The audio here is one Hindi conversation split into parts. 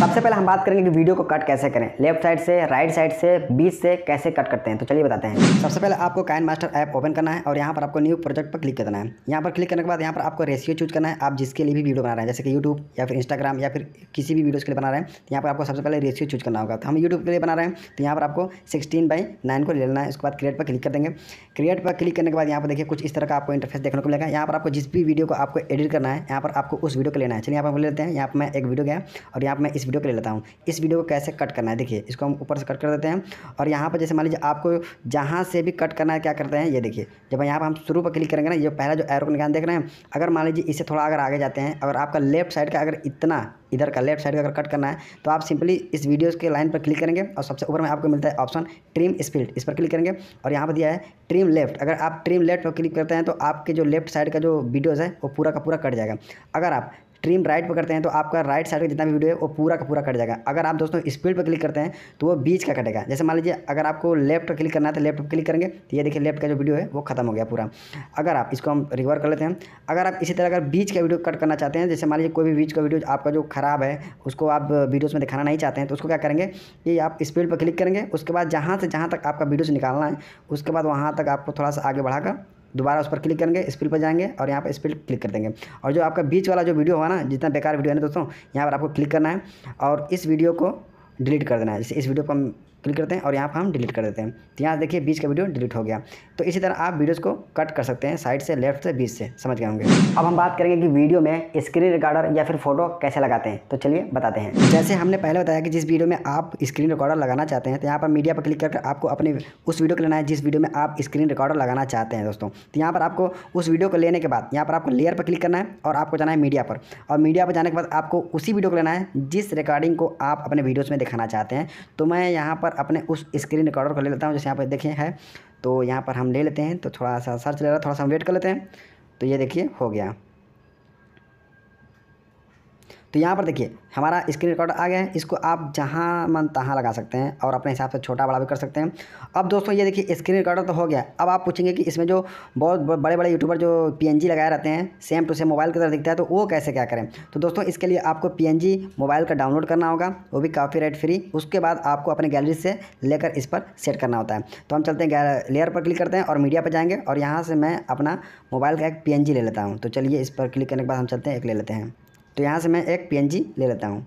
सबसे पहले हम बात करेंगे कि वीडियो को कट कैसे करें लेफ्ट साइड से राइट साइड से बीच से कैसे कट करते हैं तो चलिए बताते हैं सबसे पहले आपको काइन मास्टर ऐप ओपन करना है और यहाँ पर आपको न्यू प्रोजेक्ट पर क्लिक करना है यहाँ पर क्लिक करने के बाद यहाँ पर आपको रेशियो चूज करना है आप जिसके लिए भी वीडियो बना रहे हैं जैसे कि यूट्यूब या फिर इंस्टाग्राम या फिर किसी भी वीडियोज़ के लिए बना रहे हैं तो यहाँ पर आपको सबसे पहले रेशियो चूज करना होगा तो हम यूट्यूब के लिए बना रहे हैं तो यहाँ पर आपको सिक्सटीन बाई नाइन को ले लेना है उसके बाद क्रिएट पर क्लिक कर देंगे क्रिएट पर क्लिक करने के बाद यहाँ पर देखिए कुछ इस तरह का आपको इंटरफेस देखने को मिलेगा यहाँ पर आपको जिस भी वीडियो को आपको एडिट करना है यहाँ पर आपको उस वीडियो को लेना है चलिए यहाँ पर लेते हैं यहाँ पर मैं एक वीडियो गया और यहाँ पर मैं इस वीडियो को ले लेता हूँ इस वीडियो को कैसे कट करना है देखिए इसको हम ऊपर से कट कर देते हैं और यहाँ पर जैसे मान लीजिए आपको जहाँ से भी कट करना है क्या करते हैं ये देखिए जब यहाँ पर हम शुरू पर क्लिक करेंगे ना ये पहला जो एरो का निकाल देख रहे हैं अगर मान लीजिए इससे थोड़ा अगर आगे जाते हैं अगर आपका लेफ्ट साइड का अगर इतना इधर का लेफ्ट साइड का अगर कट करना है तो आप सिंपली इस वीडियोज़ के लाइन पर क्लिक करेंगे और सबसे ऊपर में आपको मिलता है ऑप्शन ट्रिम स्पीड इस पर क्लिक करेंगे और यहाँ पर दिया है ट्रिम लेफ्ट अगर आप ट्रिम लेफ्ट पर क्लिक करते हैं तो आपके जो लेफ्ट साइड का जो वीडियोज़ है वो पूरा का पूरा कट जाएगा अगर आप ट्रिम राइट पर करते हैं तो आपका राइट साइड का जितना भी वीडियो है वो पूरा का पूरा कट जाएगा अगर आप दोस्तों स्पीड पर क्लिक करते हैं तो वो बीच का कटेगा जैसे मान लीजिए अगर आपको लेफ्ट पर क्लिक करना है तो लेफ्ट पर क्लिक करेंगे तो ये देखिए लेफ्ट का जो वीडियो है वो खत्म हो गया पूरा अगर आप इसको हम रिकवर कर लेते हैं अगर आप इसी तरह अगर बीच का वीडियो कट करना चाहते हैं जैसे मान लीजिए कोई भी बीच का वीडियो आपका जो खराब है उसको आप वीडियोज़ में दिखाना नहीं चाहते हैं तो उसको क्या करेंगे कि आप स्पीड पर क्लिक करेंगे उसके बाद जहाँ से जहाँ तक आपका वीडियोज़ निकालना है उसके बाद वहाँ तक आपको थोड़ा सा आगे बढ़ाकर दोबारा उस पर क्लिक करेंगे स्पिल पर जाएंगे और यहाँ पर स्पिल क्लिक कर देंगे और जो आपका बीच वाला जो वीडियो होगा ना जितना बेकार वीडियो है ना दोस्तों यहाँ पर आपको क्लिक करना है और इस वीडियो को डिलीट कर देना है जैसे इस वीडियो को हम क्लिक करते हैं और यहाँ पर हम डिलीट कर देते हैं तो यहाँ देखिए बीच का वीडियो डिलीट हो गया तो इसी तरह आप वीडियोज़ को कट कर सकते हैं साइड से लेफ्ट से बीच से समझ गए होंगे अब हम बात करेंगे कि वीडियो में स्क्रीन रिकॉर्डर या फिर फोटो कैसे लगाते हैं तो चलिए बताते हैं जैसे हमने पहले बताया कि जिस वीडियो में आप स्क्रीन रिकॉर्डर लगाना चाहते हैं तो यहाँ पर मीडिया पर क्लिक करके आपको अपने उस वीडियो को लेना है जिस वीडियो में आप स्क्रीन रिकॉर्डर लगाना चाहते हैं दोस्तों तो यहाँ पर आपको उस वीडियो को लेने के बाद यहाँ पर आपको लेयर पर क्लिक करना है और आपको जाना है मीडिया पर और मीडिया पर जाने के बाद आपको उसी वीडियो को लेना है जिस रिकॉर्डिंग को आप अपने वीडियोज़ में दिखाना चाहते हैं तो मैं यहाँ पर अपने उस स्क्रीन रिकॉर्डर को ले लेता हूँ जैसे यहाँ पर देखिए है तो यहाँ पर हम ले लेते हैं तो थोड़ा सा सर्च ले रहा थोड़ा सा हम वेट कर लेते हैं तो ये देखिए हो गया तो यहाँ पर देखिए हमारा स्क्रीन रिकॉर्ड आ गया है इसको आप जहाँ मन तहाँ लगा सकते हैं और अपने हिसाब से छोटा बड़ा भी कर सकते हैं अब दोस्तों ये देखिए स्क्रीन रिकॉर्डर तो हो गया अब आप पूछेंगे कि इसमें जो बहुत बड़े बड़े यूट्यूबर जो पी लगाए रहते हैं सेम टू सेम मोबाइल की तरह दिखता है तो वो कैसे क्या करें तो दोस्तों इसके लिए आपको पी मोबाइल का डाउनलोड करना होगा वो भी काफ़ी फ्री उसके बाद आपको अपने गैलरी से लेकर इस पर सेट करना होता है तो हम चलते हैं लेयर पर क्लिक करते हैं और मीडिया पर जाएंगे और यहाँ से मैं अपना मोबाइल का एक पी ले लेता हूँ तो चलिए इस पर क्लिक करने के बाद हम चलते हैं एक ले लेते हैं तो यहाँ से मैं एक पी ले लेता हूँ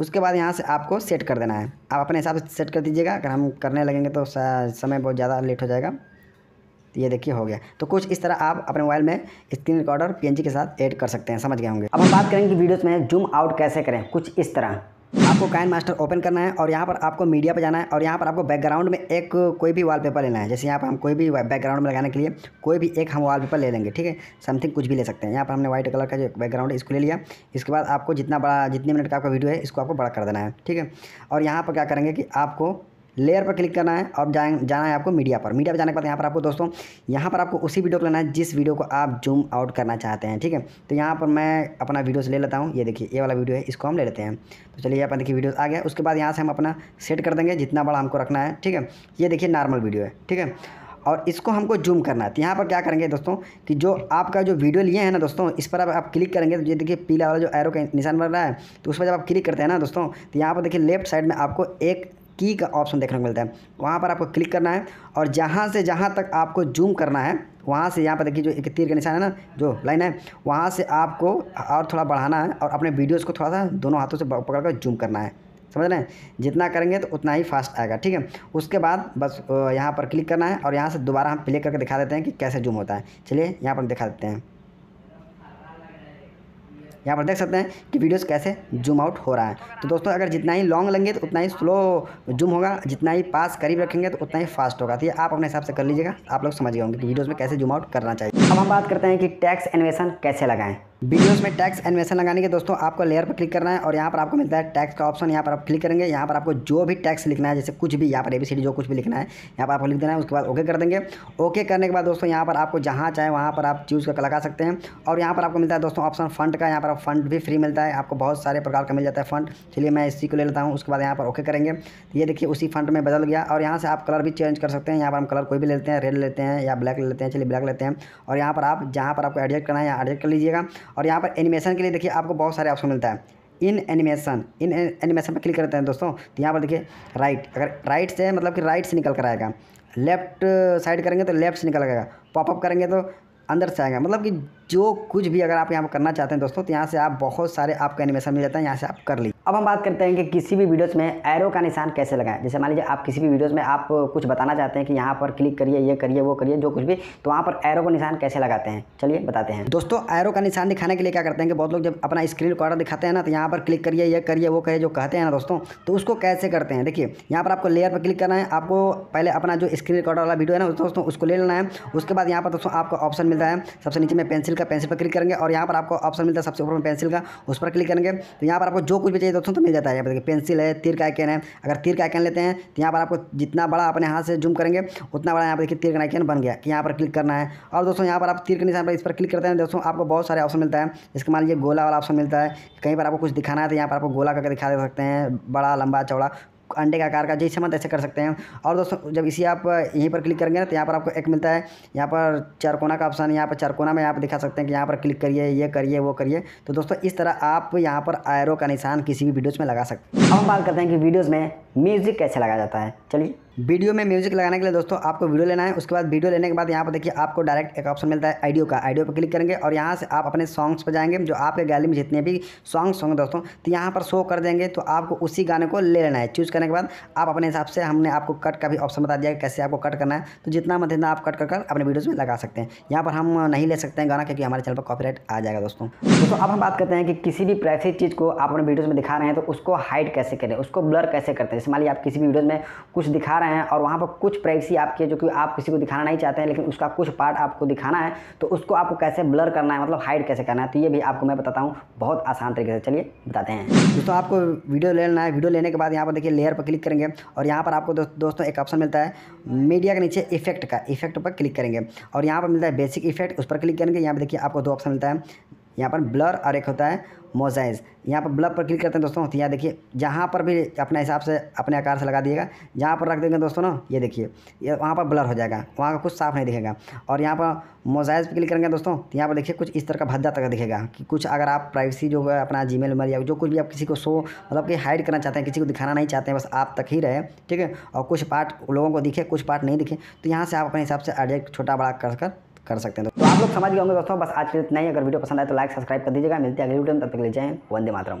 उसके बाद यहाँ से आपको सेट कर देना है आप अपने हिसाब से सेट कर दीजिएगा अगर हम करने लगेंगे तो समय बहुत ज़्यादा लेट हो जाएगा तो ये देखिए हो गया तो कुछ इस तरह आप अपने मोबाइल में स्क्रीन रिकॉर्डर पीएनजी के साथ ऐड कर सकते हैं समझ गए होंगे अब हम बात करेंगे कि वीडियोस में जूम आउट कैसे करें कुछ इस तरह आपको काइन मास्टर ओपन करना है और यहाँ पर आपको मीडिया पर जाना है और यहाँ पर आपको बैकग्राउंड में एक कोई भी वॉलपेपर लेना है जैसे यहाँ पर हम कोई भी बैकग्राउंड में लगाने के लिए कोई भी एक हम वॉलपेपर ले लेंगे ठीक है समथिंग कुछ भी ले सकते हैं यहाँ पर हमने व्हाइट कलर का जो बैकग्राउंड है इसको ले लिया इसके बाद आपको जितना बड़ा जितने मिनट का आपका वीडियो है इसको आपको बड़ा कर देना है ठीक है और यहाँ पर क्या करेंगे कि आपको लेयर पर क्लिक करना है और जा, जाना है आपको मीडिया पर मीडिया पर जाने के बाद यहाँ पर आपको दोस्तों यहाँ पर आपको उसी वीडियो को लेना है जिस वीडियो को आप जूम आउट करना चाहते हैं ठीक है तो यहाँ पर मैं अपना वीडियोस ले लेता हूँ ये देखिए ये वाला वीडियो है इसको हम ले लेते हैं तो चलिए यहाँ पर देखिए वीडियो आ गया उसके बाद यहाँ से हम अपना सेट कर देंगे जितना बड़ा हमको रखना है ठीक है ये देखिए नॉर्मल वीडियो है ठीक है और इसको हमको जूम करना है तो यहाँ पर क्या करेंगे दोस्तों कि जो आपका जो वीडियो लिए हैं ना दोस्तों इस पर आप, आप क्लिक करेंगे तो ये देखिए पीला वाला जो एरो का निशान बन रहा है तो उस पर जब आप क्लिक करते हैं ना दोस्तों तो यहाँ पर देखिए लेफ्ट साइड में आपको एक की का ऑप्शन देखने को मिलता है वहाँ पर आपको क्लिक करना है और जहाँ से जहाँ तक आपको जूम करना है वहाँ से यहाँ पर देखिए जो एक तीर का निशान है ना जो लाइन है वहाँ से आपको और थोड़ा बढ़ाना है और अपने वीडियोज़ को थोड़ा सा दोनों हाथों से पकड़ कर जूम करना है समझ रहे हैं जितना करेंगे तो उतना ही फास्ट आएगा ठीक है उसके बाद बस यहाँ पर क्लिक करना है और यहाँ से दोबारा हम प्ले करके दिखा देते हैं कि कैसे जूम होता है चलिए यहाँ पर दिखा देते हैं यहाँ पर देख सकते हैं कि वीडियोस कैसे जूम आउट हो रहा है तो दोस्तों अगर जितना ही लॉन्ग लेंगे तो उतना ही स्लो जूम होगा जितना ही पास करीब रखेंगे तो उतना ही फास्ट होगा तो ये आप अपने हिसाब से कर लीजिएगा आप लोग समझ गए होंगे कि वीडियोज़ में कैसे जूम आउट करना चाहिए अब हम बात करते हैं कि टैक्स एनिमेशन कैसे लगाएँ वीडियोस में टैक्स एनिमेशन लगाने के दोस्तों आपको लेयर पर क्लिक करना है और यहाँ पर आपको मिलता है टैक्स का ऑप्शन यहाँ पर आप क्लिक करेंगे यहाँ पर आपको जो भी टैक्स लिखना है जैसे कुछ भी यहाँ पर एबीसीडी जो कुछ भी लिखना है यहाँ पर आपको लिख देना है उसके बाद ओके कर देंगे ओके करने के बाद दोस्तों यहाँ पर आपको जहाँ चाहे वहाँ पर आप चूज़ करके लगा सकते हैं और यहाँ पर आपको मिलता है दोस्तों ऑप्शन फंड का यहाँ पर फंड भी फ्री मिलता है आपको बहुत सारे प्रकार का मिल जाता है फंड चलिए मैं इसी को ले लेता हूँ उसके बाद यहाँ पर ओके करेंगे ये देखिए उसी फंड में बदल गया और यहाँ से आप कलर भी चेंज कर सकते हैं यहाँ पर हम कलर कोई भी लेते हैं रेड लेते हैं या ब्लैक लेते हैं चलिए ब्लैक लेते हैं और यहाँ पर आप जहाँ पर आपको एडजस्ट करना है यहाँ एडजस्ट कर लीजिएगा और यहाँ पर एनिमेशन के लिए देखिए आपको बहुत सारे ऑप्शन मिलता है इन एनिमेशन इन एनिमेशन पर क्लिक करते हैं दोस्तों तो यहाँ पर देखिए राइट अगर राइट से मतलब कि राइट से निकल कर आएगा लेफ्ट साइड करेंगे तो लेफ्ट से निकल आएगा पॉपअप करेंगे तो अंदर से आएगा मतलब कि जो कुछ भी अगर आप यहाँ पर करना चाहते हैं दोस्तों तो यहाँ से आप बहुत सारे आपका एनिमेशन मिल जाता है यहाँ से आप कर लीजिए अब हम बात करते हैं कि किसी भी वीडियोस में एरो का निशान कैसे लगाएं जैसे मान लीजिए आप किसी भी वीडियोस में आप कुछ बताना चाहते हैं कि यहाँ पर क्लिक करिए ये करिए वो करिए जो कुछ भी तो वहाँ पर एरो का निशान कैसे लगाते हैं चलिए बताते हैं दोस्तों एरो का निशान दिखाने के लिए क्या करते हैं कि बहुत लोग जब अपना स्क्रीन रिकॉर्डर दिखाते हैं ना तो यहाँ पर क्लिक करिए ये करिए वो करिए जो कहते हैं ना दोस्तों तो उसको कैसे करते हैं देखिए यहाँ पर आपको लेयर पर क्लिक करना है आपको पहले अपना जो स्क्रीन रिकॉर्डर वाला वीडियो है ना दोस्तों उसको ले लेना है उसके बाद यहाँ पर दोस्तों आपको ऑप्शन मिलता है सबसे नीचे में पेंसिल का पेंसिल पर क्लिक करेंगे और यहाँ पर आपको ऑप्शन मिलता है सबसे ऊपर में पेंसिल का उस पर क्लिक करेंगे तो यहाँ पर आपको जो कुछ भी चाहिए दोस्तों तो मिल जाता है यहाँ पर देखिए पेंसिल है तीर का आइकन है अगर तीर का आइकन लेते हैं तो यहाँ पर आपको जितना बड़ा अपने हाथ से जूम करेंगे उतना बड़ा यहाँ पर देखिए तीर का आइकन बन गया कि यहाँ पर क्लिक करना है और दोस्तों यहाँ पर आप तीर के निशान पर इस पर क्लिक करते हैं दोस्तों आपको बहुत सारे ऑप्शन मिलता है इसके मान लीजिए गोला वाला ऑप्शन मिलता है कहीं पर आपको कुछ दिखाना है तो यहाँ पर आपको गोला करके दिखा दे सकते हैं बड़ा लंबा चौड़ा अंडे का आकार का जैसे मत ऐसे कर सकते हैं और दोस्तों जब इसी आप यहीं पर क्लिक करेंगे ना तो यहाँ पर आपको एक मिलता है यहाँ पर चारकोना का ऑप्शन यहाँ पर चारकोना में आप दिखा सकते हैं कि यहाँ पर क्लिक करिए ये करिए वो करिए तो दोस्तों इस तरह आप यहाँ पर आयरो का निशान किसी भी वीडियोज़ में लगा सकते हैं हम बात करते हैं कि वीडियोज़ में म्यूज़िक कैसे लगाया जाता है चलिए वीडियो में म्यूजिक लगाने के लिए दोस्तों आपको वीडियो लेना है उसके बाद वीडियो लेने के बाद यहाँ पर देखिए आपको डायरेक्ट एक ऑप्शन मिलता है आइडियो का आइडियो पर क्लिक करेंगे और यहाँ से आप अपने सॉन्ग्स पर जाएंगे जो आपके गैलरी में जितने भी सॉन्ग्स होंगे दोस्तों तो यहाँ पर शो कर देंगे तो आपको उसी गाने को ले लेना है चूज़ करने के बाद आप अपने हिसाब से हमने आपको कट का भी ऑप्शन बता दिया कि कैसे आपको कट करना है तो जितना मत आप कट कर अपने वीडियोज़ में लगा सकते हैं यहाँ पर हम नहीं ले सकते हैं गाना क्योंकि हमारे चैनल पर कॉपी आ जाएगा दोस्तों दोस्तों अब हम बात करते हैं कि किसी भी प्राइवेसी चीज़ को आप अपने वीडियोज़ में दिखा रहे हैं तो उसको हाइड कैसे करें उसको ब्लर कैसे करते हैं इसमें आप किसी भी वीडियोज़ में कुछ दिखा रहे हैं और वहाँ पर कुछ प्राइवेसी आपकी है जो कि आप किसी को दिखाना नहीं चाहते हैं लेकिन उसका कुछ पार्ट आपको दिखाना है तो उसको आपको कैसे ब्लर करना है मतलब हाइड कैसे करना है तो ये भी आपको मैं बताता हूँ बहुत आसान तरीके से चलिए बताते हैं दोस्तों आपको वीडियो लेना है वीडियो लेने के बाद यहाँ पर देखिए लेयर पर क्लिक करेंगे और यहाँ पर आपको दोस्तों एक ऑप्शन मिलता है मीडिया के नीचे इफेक्ट का इफेक्ट पर क्लिक करेंगे और यहाँ पर मिलता है बेसिक इफेक्ट उस पर क्लिक करेंगे यहाँ पर देखिए आपको दो ऑप्शन मिलता है यहाँ पर ब्लर और एक होता है मोजाइज यहाँ पर ब्लर पर क्लिक करते हैं दोस्तों तो यहाँ देखिए जहाँ पर भी अपने हिसाब से अपने आकार से लगा दिएगा जहाँ पर रख देंगे दोस्तों ना ये देखिए ये वहाँ पर ब्लर हो जाएगा वहाँ का कुछ साफ नहीं दिखेगा और यहाँ पर मोजाइज पर क्लिक करेंगे दोस्तों तो यहाँ पर देखिए कुछ इस तरह का भद्दा तक दिखेगा कि कुछ अगर आप प्राइवेसी जो है अपना जी मेल या जो कुछ भी आप किसी को शो मतलब कि हाइड करना चाहते हैं किसी को दिखाना नहीं चाहते हैं बस आप तक ही रहे ठीक है और कुछ पार्ट लोगों को दिखे कुछ पार्ट नहीं दिखे तो यहाँ से आप अपने हिसाब से एडजस्ट छोटा बड़ा कर कर सकते हैं दोस्तों समझ गए होंगे दोस्तों बस आज के लिए इतना ही अगर वीडियो पसंद आए तो लाइक सब्सक्राइब कर दीजिएगा मिलते हैं अगले वीडियो में तब तक ले जाए वंदे मातरम